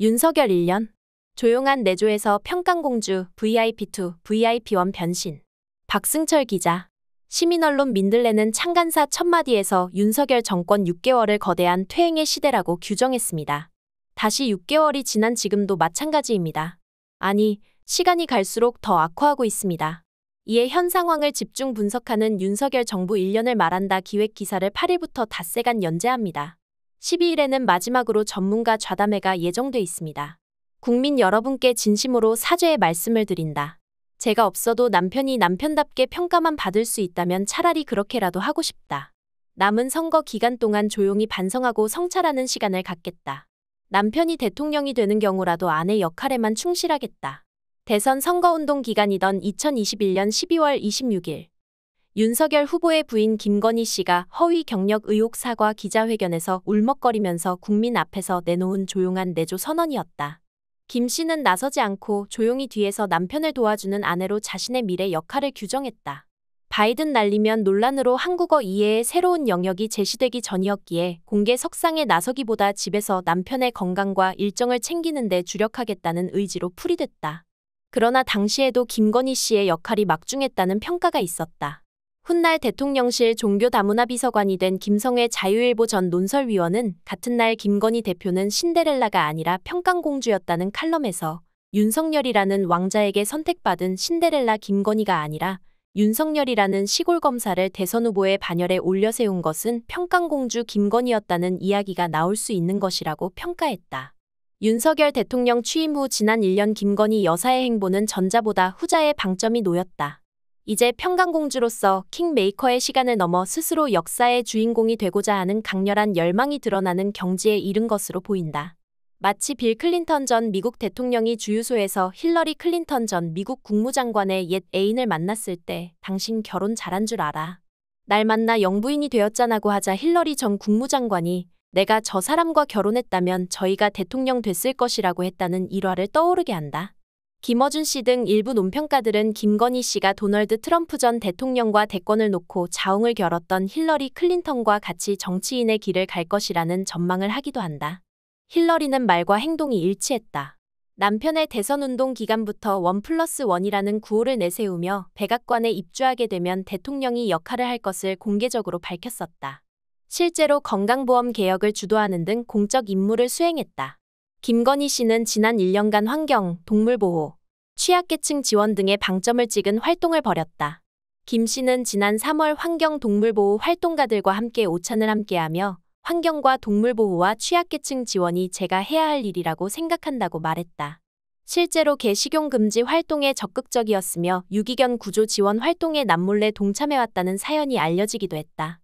윤석열 1년 조용한 내조에서 평강공주 VIP2, VIP1 변신 박승철 기자 시민언론 민들레는 창간사 첫마디에서 윤석열 정권 6개월을 거대한 퇴행의 시대라고 규정했습니다. 다시 6개월이 지난 지금도 마찬가지입니다. 아니, 시간이 갈수록 더 악화하고 있습니다. 이에 현 상황을 집중 분석하는 윤석열 정부 1년을 말한다 기획 기사를 8일부터 닷새간 연재합니다. 12일에는 마지막으로 전문가 좌담회가 예정돼 있습니다. 국민 여러분께 진심으로 사죄의 말씀을 드린다. 제가 없어도 남편이 남편답게 평가만 받을 수 있다면 차라리 그렇게라도 하고 싶다. 남은 선거 기간 동안 조용히 반성하고 성찰하는 시간을 갖겠다. 남편이 대통령이 되는 경우라도 아내 역할에만 충실하겠다. 대선 선거운동 기간이던 2021년 12월 26일 윤석열 후보의 부인 김건희 씨가 허위 경력 의혹 사과 기자회견에서 울먹거리면서 국민 앞에서 내놓은 조용한 내조 선언이었다. 김 씨는 나서지 않고 조용히 뒤에서 남편을 도와주는 아내로 자신의 미래 역할을 규정했다. 바이든 날리면 논란으로 한국어 이해의 새로운 영역이 제시되기 전이었기에 공개 석상에 나서기보다 집에서 남편의 건강과 일정을 챙기는 데 주력하겠다는 의지로 풀이됐다. 그러나 당시에도 김건희 씨의 역할이 막중했다는 평가가 있었다. 훗날 대통령실 종교다문화비서관이 된 김성회 자유일보 전 논설위원은 같은 날 김건희 대표는 신데렐라가 아니라 평강공주였다는 칼럼에서 윤석열이라는 왕자에게 선택받은 신데렐라 김건희가 아니라 윤석열이라는 시골 검사를 대선 후보의 반열에 올려세운 것은 평강공주 김건희였다는 이야기가 나올 수 있는 것이라고 평가했다. 윤석열 대통령 취임 후 지난 1년 김건희 여사의 행보는 전자보다 후자의 방점이 놓였다. 이제 평강공주로서 킹메이커의 시간을 넘어 스스로 역사의 주인공이 되고자 하는 강렬한 열망이 드러나는 경지에 이른 것으로 보인다. 마치 빌 클린턴 전 미국 대통령이 주유소에서 힐러리 클린턴 전 미국 국무장관의 옛 애인을 만났을 때 당신 결혼 잘한 줄 알아. 날 만나 영부인이 되었잖아고 하자 힐러리 전 국무장관이 내가 저 사람과 결혼했다면 저희가 대통령 됐을 것이라고 했다는 일화를 떠오르게 한다. 김어준 씨 등 일부 논평가들은 김건희 씨가 도널드 트럼프 전 대통령과 대권을 놓고 자웅을 겨뤘던 힐러리 클린턴과 같이 정치인의 길을 갈 것이라는 전망을 하기도 한다. 힐러리는 말과 행동이 일치했다. 남편의 대선 운동 기간부터 원 플러스 원이라는 구호를 내세우며 백악관에 입주하게 되면 대통령이 역할을 할 것을 공개적으로 밝혔었다. 실제로 건강보험 개혁을 주도하는 등 공적 임무를 수행했다. 김건희 씨는 지난 1년간 환경, 동물보호, 취약계층 지원 등의 방점을 찍은 활동을 벌였다. 김 씨는 지난 3월 환경 동물보호 활동가들과 함께 오찬을 함께하며 환경과 동물보호와 취약계층 지원이 제가 해야 할 일이라고 생각한다고 말했다. 실제로 개식용 금지 활동에 적극적이었으며 유기견 구조 지원 활동에 남몰래 동참해왔다는 사연이 알려지기도 했다.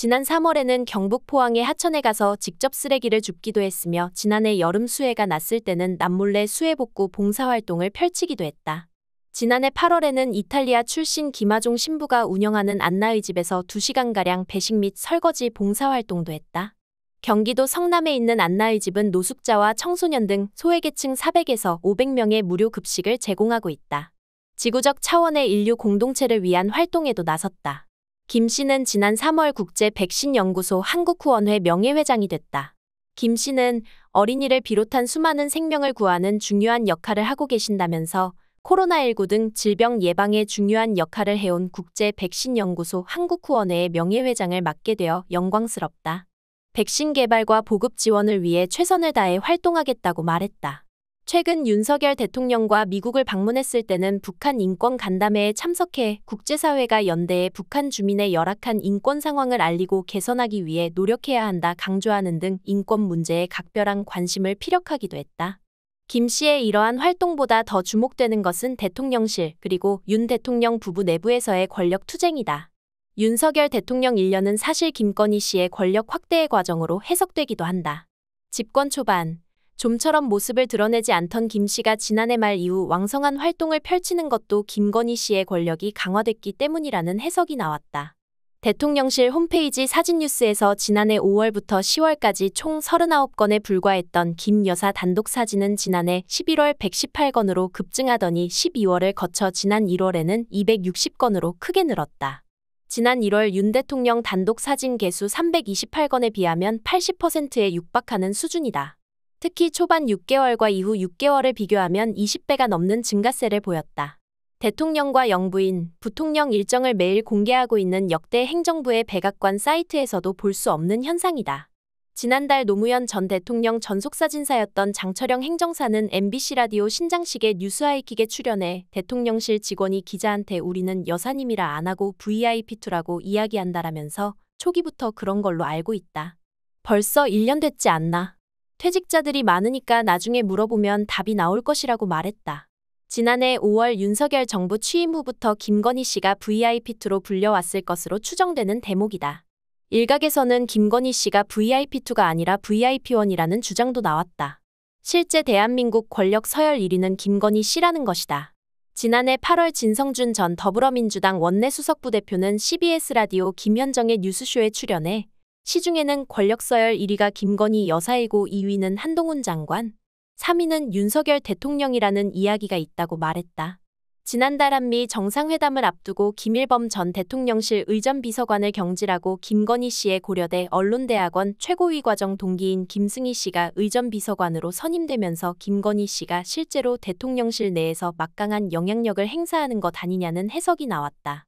지난 3월에는 경북 포항의 하천에 가서 직접 쓰레기를 줍기도 했으며 지난해 여름 수해가 났을 때는 남몰래 수해복구 봉사활동을 펼치기도 했다. 지난해 8월에는 이탈리아 출신 김하종 신부가 운영하는 안나의 집에서 2시간가량 배식 및 설거지 봉사활동도 했다. 경기도 성남에 있는 안나의 집은 노숙자와 청소년 등 소외계층 400에서 500명의 무료 급식을 제공하고 있다. 지구적 차원의 인류 공동체를 위한 활동에도 나섰다. 김 씨는 지난 3월 국제 백신 연구소 한국 후원회 명예회장이 됐다. 김 씨는 어린이를 비롯한 수많은 생명을 구하는 중요한 역할을 하고 계신다면서 코로나19 등 질병 예방에 중요한 역할을 해온 국제 백신 연구소 한국 후원회의 명예회장을 맡게 되어 영광스럽다. 백신 개발과 보급 지원을 위해 최선을 다해 활동하겠다고 말했다. 최근 윤석열 대통령과 미국을 방문했을 때는 북한 인권 간담회에 참석해 국제사회가 연대해 북한 주민의 열악한 인권 상황을 알리고 개선하기 위해 노력해야 한다 강조하는 등 인권 문제에 각별한 관심을 피력하기도 했다. 김 씨의 이러한 활동보다 더 주목되는 것은 대통령실 그리고 윤 대통령 부부 내부에서의 권력 투쟁이다. 윤석열 대통령 1년은 사실 김건희 씨의 권력 확대의 과정으로 해석되기도 한다. 집권 초반 좀처럼 모습을 드러내지 않던 김 씨가 지난해 말 이후 왕성한 활동을 펼치는 것도 김건희 씨의 권력이 강화됐기 때문이라는 해석이 나왔다. 대통령실 홈페이지 사진뉴스에서 지난해 5월부터 10월까지 총 39건에 불과했던 김 여사 단독 사진은 지난해 11월 118건으로 급증하더니 12월을 거쳐 지난 1월에는 260건으로 크게 늘었다. 지난 1월 윤 대통령 단독 사진 개수 328건에 비하면 80%에 육박하는 수준이다. 특히 초반 6개월과 이후 6개월을 비교하면 20배가 넘는 증가세를 보였다. 대통령과 영부인, 부통령 일정을 매일 공개하고 있는 역대 행정부의 백악관 사이트에서도 볼 수 없는 현상이다. 지난달 노무현 전 대통령 전속사진사였던 장철영 행정사는 MBC 라디오 신장식의 뉴스하이킥에 출연해 대통령실 직원이 기자한테 우리는 여사님이라 안 하고 VIP2라고 이야기한다라면서 초기부터 그런 걸로 알고 있다. 벌써 1년 됐지 않나. 퇴직자들이 많으니까 나중에 물어보면 답이 나올 것이라고 말했다. 지난해 5월 윤석열 정부 취임 후부터 김건희 씨가 VIP2로 불려왔을 것으로 추정되는 대목이다. 일각에서는 김건희 씨가 VIP2가 아니라 VIP1이라는 주장도 나왔다. 실제 대한민국 권력 서열 1위는 김건희 씨라는 것이다. 지난해 8월 진성준 전 더불어민주당 원내수석부대표는 CBS 라디오 김현정의 뉴스쇼에 출연해 시중에는 권력서열 1위가 김건희 여사이고 2위는 한동훈 장관, 3위는 윤석열 대통령이라는 이야기가 있다고 말했다. 지난달 한미 정상회담을 앞두고 김일범 전 대통령실 의전비서관을 경질하고 김건희 씨의 고려대 언론대학원 최고위 과정 동기인 김승희 씨가 의전비서관으로 선임되면서 김건희 씨가 실제로 대통령실 내에서 막강한 영향력을 행사하는 것 아니냐는 해석이 나왔다.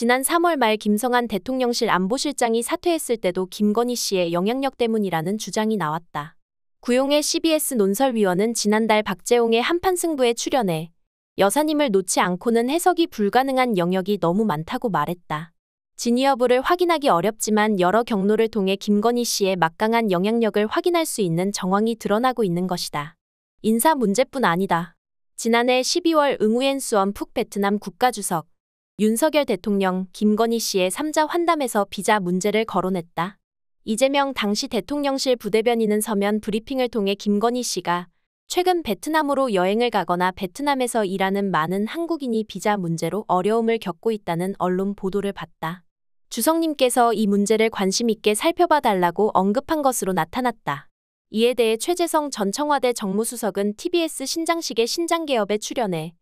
지난 3월 말 김성한 대통령실 안보실장이 사퇴했을 때도 김건희 씨의 영향력 때문이라는 주장이 나왔다. 구용의 CBS 논설위원은 지난달 박재홍의 한판 승부에 출연해 여사님을 놓지 않고는 해석이 불가능한 영역이 너무 많다고 말했다. 진위 여부를 확인하기 어렵지만 여러 경로를 통해 김건희 씨의 막강한 영향력을 확인할 수 있는 정황이 드러나고 있는 것이다. 인사 문제뿐 아니다. 지난해 12월 응우엔 수원 푹 베트남 국가주석, 윤석열 대통령 김건희 씨의 3자 환담에서 비자 문제를 거론했다. 이재명 당시 대통령실 부대변인은 서면 브리핑을 통해 김건희 씨가 최근 베트남으로 여행을 가거나 베트남에서 일하는 많은 한국인이 비자 문제로 어려움을 겪고 있다는 언론 보도를 봤다. 주성님께서 이 문제를 관심 있게 살펴봐 달라고 언급한 것으로 나타났다. 이에 대해 최재성 전 청와대 정무수석은 TBS 신장식의 신장개업에 출연해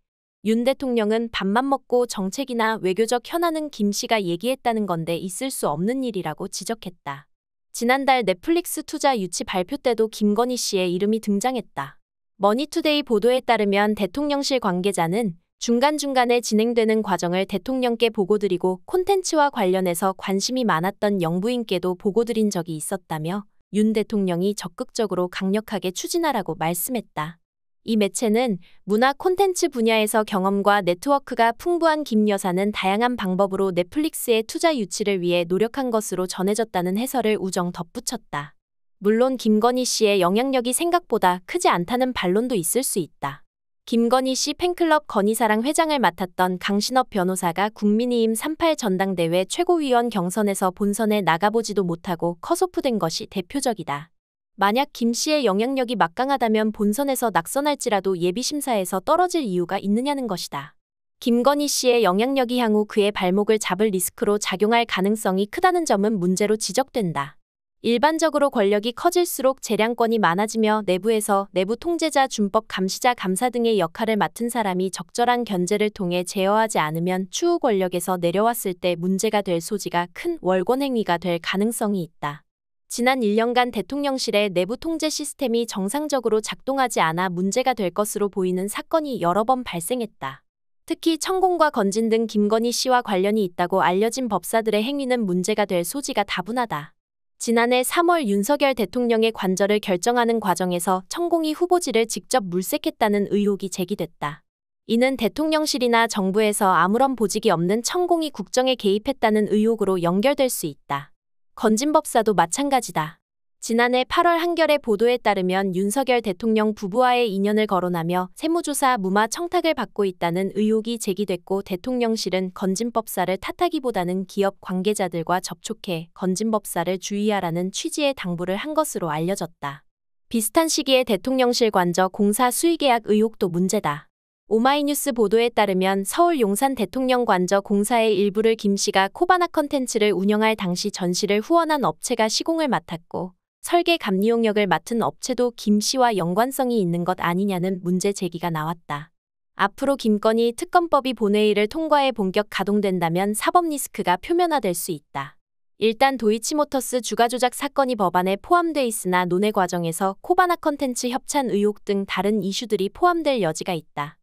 윤 대통령은 밥만 먹고 정책이나 외교적 현안은 김 씨가 얘기했다는 건데 있을 수 없는 일이라고 지적했다. 지난달 넷플릭스 투자 유치 발표 때도 김건희 씨의 이름이 등장했다. 머니투데이 보도에 따르면 대통령실 관계자는 중간중간에 진행되는 과정을 대통령께 보고드리고 콘텐츠와 관련해서 관심이 많았던 영부인께도 보고드린 적이 있었다며 윤 대통령이 적극적으로 강력하게 추진하라고 말씀했다. 이 매체는 문화 콘텐츠 분야에서 경험과 네트워크가 풍부한 김 여사는 다양한 방법으로 넷플릭스의 투자 유치를 위해 노력한 것으로 전해졌다는 해설을 우정 덧붙였다. 물론 김건희 씨의 영향력이 생각보다 크지 않다는 반론도 있을 수 있다. 김건희 씨 팬클럽 건희사랑 회장을 맡았던 강신업 변호사가 국민의힘 38 전당대회 최고위원 경선에서 본선에 나가보지도 못하고 커소프된 것이 대표적이다. 만약 김 씨의 영향력이 막강하다면 본선에서 낙선할지라도 예비심사에서 떨어질 이유가 있느냐는 것이다. 김건희 씨의 영향력이 향후 그의 발목을 잡을 리스크로 작용할 가능성이 크다는 점은 문제로 지적된다. 일반적으로 권력이 커질수록 재량권이 많아지며 내부에서 내부 통제자, 준법 감시자, 감사 등의 역할을 맡은 사람이 적절한 견제를 통해 제어하지 않으면 추후 권력에서 내려왔을 때 문제가 될 소지가 큰 월권 행위가 될 가능성이 있다. 지난 1년간 대통령실의 내부 통제 시스템이 정상적으로 작동하지 않아 문제가 될 것으로 보이는 사건이 여러 번 발생했다. 특히 천공과 건진 등 김건희 씨와 관련이 있다고 알려진 법사들의 행위는 문제가 될 소지가 다분하다. 지난해 3월 윤석열 대통령의 관절을 결정하는 과정에서 천공이 후보지를 직접 물색했다는 의혹이 제기됐다. 이는 대통령실이나 정부에서 아무런 보직이 없는 천공이 국정에 개입했다는 의혹으로 연결될 수 있다. 건진법사도 마찬가지다. 지난해 8월 한겨레 보도에 따르면 윤석열 대통령 부부와의 인연을 거론하며 세무조사 무마 청탁을 받고 있다는 의혹이 제기됐고 대통령실은 건진법사를 탓하기보다는 기업 관계자들과 접촉해 건진법사를 주의하라는 취지의 당부를 한 것으로 알려졌다. 비슷한 시기에 대통령실 관저 공사 수의계약 의혹도 문제다. 오마이뉴스 보도에 따르면 서울 용산 대통령관저 공사의 일부를 김 씨가 코바나 컨텐츠를 운영할 당시 전시를 후원한 업체가 시공을 맡았고 설계 감리용역을 맡은 업체도 김 씨와 연관성이 있는 것 아니냐는 문제 제기가 나왔다. 앞으로 김건희 특검법이 본회의를 통과해 본격 가동된다면 사법 리스크가 표면화될 수 있다. 일단 도이치모터스 주가조작 사건이 법안에 포함돼 있으나 논의 과정에서 코바나 컨텐츠 협찬 의혹 등 다른 이슈들이 포함될 여지가 있다.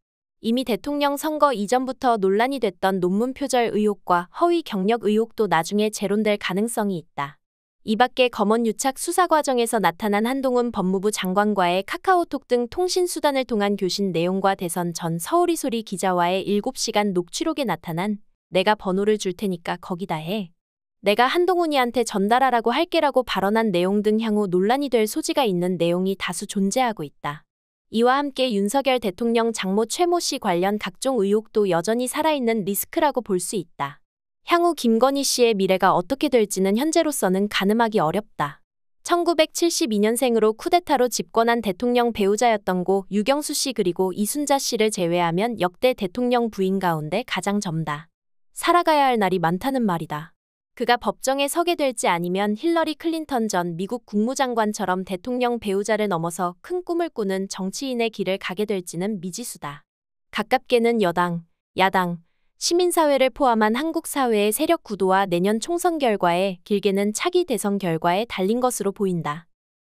이미 대통령 선거 이전부터 논란이 됐던 논문 표절 의혹과 허위 경력 의혹도 나중에 재론될 가능성이 있다. 이밖에 검언 유착 수사 과정에서 나타난 한동훈 법무부 장관과의 카카오톡 등 통신 수단을 통한 교신 내용과 대선 전 서울이 소리 기자와의 7시간 녹취록에 나타난 내가 번호를 줄 테니까 거기다 해. 내가 한동훈이한테 전달하라고 할게라고 발언한 내용 등 향후 논란이 될 소지가 있는 내용이 다수 존재하고 있다. 이와 함께 윤석열 대통령 장모 최모 씨 관련 각종 의혹도 여전히 살아있는 리스크라고 볼 수 있다. 향후 김건희 씨의 미래가 어떻게 될지는 현재로서는 가늠하기 어렵다. 1972년생으로 쿠데타로 집권한 대통령 배우자였던 고 유경수 씨 그리고 이순자 씨를 제외하면 역대 대통령 부인 가운데 가장 젊다. 살아가야 할 날이 많다는 말이다. 그가 법정에 서게 될지 아니면 힐러리 클린턴 전 미국 국무장관처럼 대통령 배우자를 넘어서 큰 꿈을 꾸는 정치인의 길을 가게 될지는 미지수다. 가깝게는 여당, 야당, 시민사회를 포함한 한국 사회의 세력 구도와 내년 총선 결과에 길게는 차기 대선 결과에 달린 것으로 보인다.